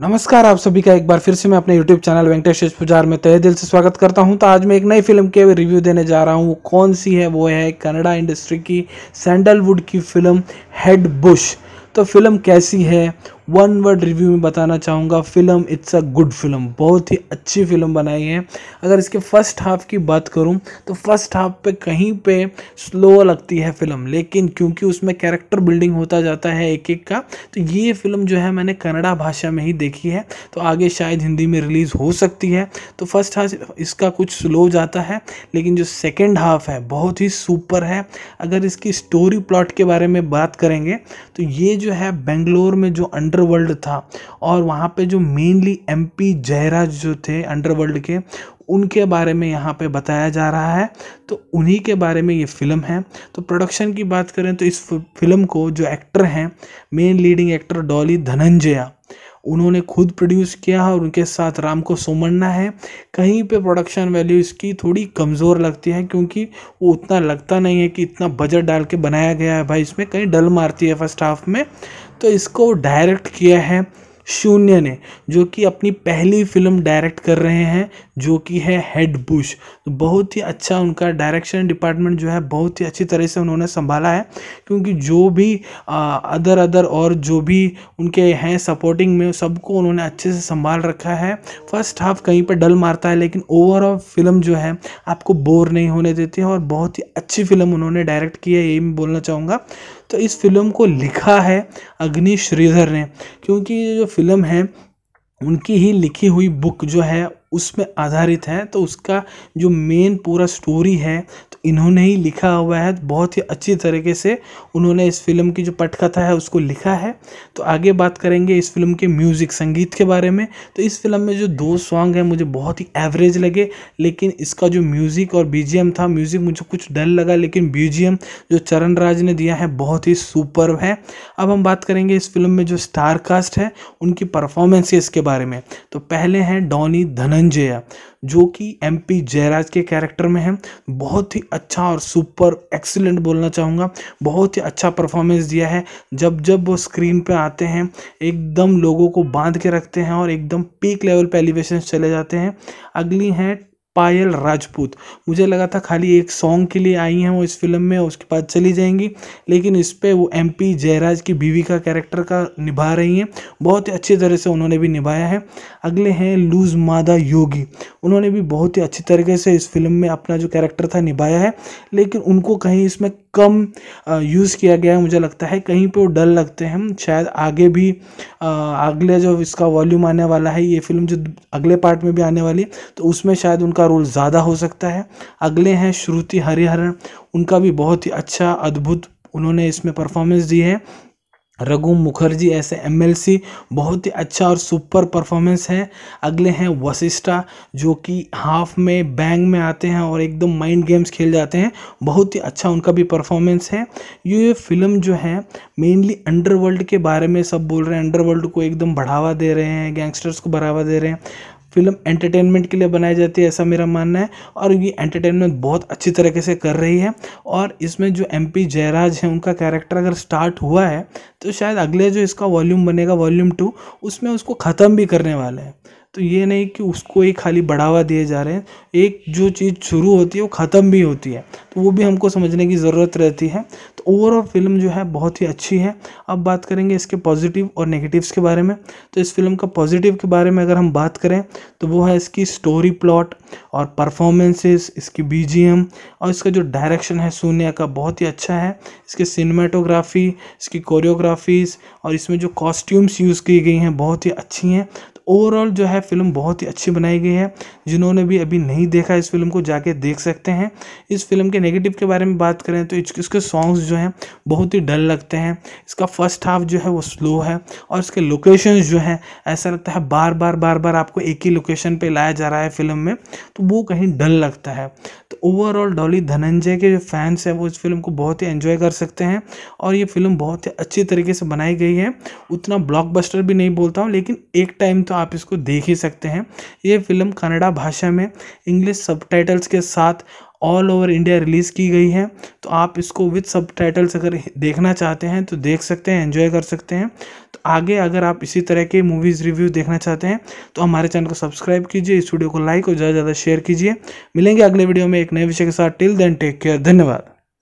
नमस्कार आप सभी का एक बार फिर से मैं अपने YouTube चैनल वेंकटेश पुजार में तय दिल से स्वागत करता हूं तो आज मैं एक नई फिल्म के रिव्यू देने जा रहा हूं वो कौन सी है वो है कनाडा इंडस्ट्री की सैंडलवुड की फिल्म हेड बुश तो फिल्म कैसी है वन वर्ड रिव्यू में बताना चाहूँगा film it's a good film बहुत ही अच्छी फिल्म बनाई है अगर इसके फर्स्ट हाफ़ की बात करूँ तो फर्स्ट हाफ पे कहीं पे स्लो लगती है फिल्म लेकिन क्योंकि उसमें कैरेक्टर बिल्डिंग होता जाता है एक एक का तो ये फिल्म जो है मैंने कन्नड़ा भाषा में ही देखी है तो आगे शायद हिंदी में रिलीज़ हो सकती है तो फर्स्ट हाफ इसका कुछ स्लो जाता है लेकिन जो सेकेंड हाफ है बहुत ही सुपर है अगर इसकी स्टोरी प्लॉट के बारे में बात करेंगे तो ये जो है बेंगलोर में जो अंडर अंडरवर्ल्ड था और वहाँ पे जो मेनली एमपी जयराज जो थे अंडरवर्ल्ड के उनके बारे में यहाँ पे बताया जा रहा है तो उन्हीं के बारे में ये फिल्म है तो प्रोडक्शन की बात करें तो इस फिल्म को जो एक्टर हैं main leading actor Dolly Dhananjaya उन्होंने खुद प्रोड्यूस किया और उनके साथ राम को सोमन्ना है कहीं पे प्रोडक्शन वैल्यू इसकी थोड़ी कमज़ोर लगती है क्योंकि वो उतना लगता नहीं है कि इतना बजट डाल के बनाया गया है भाई इसमें कहीं डल मारती है फर्स्ट हाफ में तो इसको डायरेक्ट किया है शून्य ने जो कि अपनी पहली फिल्म डायरेक्ट कर रहे हैं जो कि है हेड बुश तो बहुत ही अच्छा उनका डायरेक्शन डिपार्टमेंट जो है बहुत ही अच्छी तरह से उन्होंने संभाला है क्योंकि जो भी आ, अदर अदर और जो भी उनके हैं सपोर्टिंग में सबको उन्होंने अच्छे से संभाल रखा है फर्स्ट हाफ कहीं पर डल मारता है लेकिन ओवरऑल फिल्म जो है आपको बोर नहीं होने देती है और बहुत ही अच्छी फिल्म उन्होंने डायरेक्ट की है यही मैं बोलना चाहूँगा इस फिल्म को लिखा है अग्नि श्रीधर ने क्योंकि ये जो फिल्म है उनकी ही लिखी हुई बुक जो है उसमें आधारित है तो उसका जो मेन पूरा स्टोरी है इन्होंने ही लिखा हुआ है बहुत ही अच्छी तरीके से उन्होंने इस फिल्म की जो पटकथा है उसको लिखा है तो आगे बात करेंगे इस फिल्म के म्यूज़िक संगीत के बारे में तो इस फिल्म में जो दो सॉन्ग हैं मुझे बहुत ही एवरेज लगे लेकिन इसका जो म्यूज़िक और बी था म्यूज़िक मुझे कुछ डल लगा लेकिन बी जो चरण राज ने दिया है बहुत ही सुपर है अब हम बात करेंगे इस फिल्म में जो स्टार कास्ट है उनकी परफॉर्मेंसेस के बारे में तो पहले हैं डॉनी धनंजय जो कि एम पी जयराज के कैरेक्टर में हैं बहुत ही अच्छा और सुपर एक्सीलेंट बोलना चाहूँगा बहुत ही अच्छा परफॉर्मेंस दिया है जब जब वो स्क्रीन पे आते हैं एकदम लोगों को बांध के रखते हैं और एकदम पीक लेवल पे एलिवेशन चले जाते हैं अगली है पायल राजपूत मुझे लगा था खाली एक सॉन्ग के लिए आई हैं वो इस फिल्म में उसके बाद चली जाएंगी लेकिन इस पर वो एम पी जयराज की बीवी का कैरेक्टर का निभा रही हैं बहुत ही अच्छी तरह से उन्होंने भी निभाया है अगले हैं लूज मादा योगी उन्होंने भी बहुत ही अच्छी तरीके से इस फिल्म में अपना जो कैरेक्टर था निभाया है लेकिन उनको कहीं इसमें कम यूज़ किया गया है मुझे लगता है कहीं पे वो डल लगते हैं शायद आगे भी अगले जो इसका वॉल्यूम आने वाला है ये फिल्म जो अगले पार्ट में भी आने वाली है तो उसमें शायद उनका रोल ज़्यादा हो सकता है अगले हैं श्रुति हरिहरन उनका भी बहुत ही अच्छा अद्भुत उन्होंने इसमें परफॉर्मेंस दी है रघु मुखर्जी ऐसे एमएलसी बहुत ही अच्छा और सुपर परफॉर्मेंस है अगले हैं वशिष्ठा जो कि हाफ में बैंग में आते हैं और एकदम माइंड गेम्स खेल जाते हैं बहुत ही अच्छा उनका भी परफॉर्मेंस है ये फिल्म जो है मेनली अंडरवर्ल्ड के बारे में सब बोल रहे हैं अंडरवर्ल्ड को एकदम बढ़ावा दे रहे हैं गैंगस्टर्स को बढ़ावा दे रहे हैं फिल्म एंटरटेनमेंट के लिए बनाई जाती है ऐसा मेरा मानना है और ये एंटरटेनमेंट बहुत अच्छी तरीके से कर रही है और इसमें जो एम पी जयराज है उनका कैरेक्टर अगर स्टार्ट हुआ है तो शायद अगले जो इसका वॉल्यूम बनेगा वॉल्यूम टू उसमें उसको ख़त्म भी करने वाले हैं तो ये नहीं कि उसको ही खाली बढ़ावा दिए जा रहे हैं एक जो चीज़ शुरू होती है वो ख़त्म भी होती है तो वो भी हमको समझने की ज़रूरत रहती है तो ओवरऑल फिल्म जो है बहुत ही अच्छी है अब बात करेंगे इसके पॉजिटिव और नेगेटिव्स के बारे में तो इस फिल्म का पॉजिटिव के बारे में अगर हम बात करें तो वो है इसकी स्टोरी प्लॉट और परफॉर्मेंसेस इसकी बी और इसका जो डायरेक्शन है सोनिया का बहुत ही अच्छा है इसकी सिनेमाटोग्राफी इसकी कोरियोग्राफीज़ और इसमें जो कॉस्ट्यूम्स यूज़ की गई हैं बहुत ही अच्छी हैं ओवरऑल जो है फिल्म बहुत ही अच्छी बनाई गई है जिन्होंने भी अभी नहीं देखा इस फिल्म को जाके देख सकते हैं इस फिल्म के नेगेटिव के बारे में बात करें तो इसके सॉन्ग्स जो हैं बहुत ही डल लगते हैं इसका फर्स्ट हाफ जो है वो स्लो है और इसके लोकेशन जो हैं ऐसा लगता है बार बार बार बार आपको एक ही लोकेशन पर लाया जा रहा है फिल्म में तो वो कहीं डल लगता है तो ओवरऑल डॉली धनंजय के जो फैंस हैं वो इस फिल्म को बहुत ही एंजॉय कर सकते हैं और ये फिल्म बहुत ही अच्छी तरीके से बनाई गई है उतना ब्लॉकबस्टर भी नहीं बोलता हूँ लेकिन एक टाइम तो तो आप इसको देख ही सकते हैं ये फिल्म कन्नड़ा भाषा में इंग्लिश सब के साथ ऑल ओवर इंडिया रिलीज़ की गई है तो आप इसको विथ सब टाइटल्स अगर देखना चाहते हैं तो देख सकते हैं एंजॉय कर सकते हैं तो आगे अगर आप इसी तरह के मूवीज़ रिव्यू देखना चाहते हैं तो हमारे चैनल को सब्सक्राइब कीजिए इस वीडियो को लाइक और ज़्यादा से ज़्यादा शेयर कीजिए मिलेंगे अगले वीडियो में एक नए विषय के साथ टिल देन टेक केयर धन्यवाद